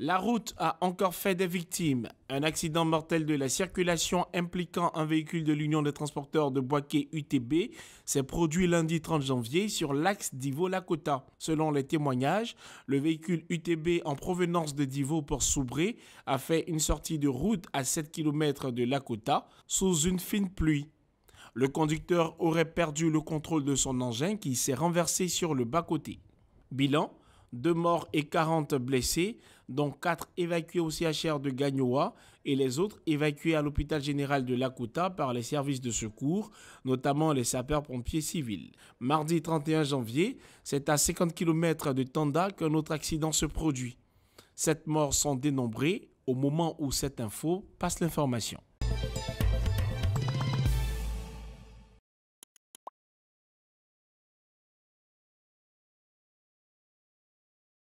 La route a encore fait des victimes. Un accident mortel de la circulation impliquant un véhicule de l'Union des transporteurs de boisquet UTB s'est produit lundi 30 janvier sur l'axe Divo-Lakota. Selon les témoignages, le véhicule UTB en provenance de Divo pour Soubré a fait une sortie de route à 7 km de Lakota sous une fine pluie. Le conducteur aurait perdu le contrôle de son engin qui s'est renversé sur le bas-côté. Bilan deux morts et 40 blessés, dont quatre évacués au CHR de Gagnoa et les autres évacués à l'hôpital général de Lakota par les services de secours, notamment les sapeurs-pompiers civils. Mardi 31 janvier, c'est à 50 km de Tanda qu'un autre accident se produit. Sept morts sont dénombrés au moment où cette info passe l'information.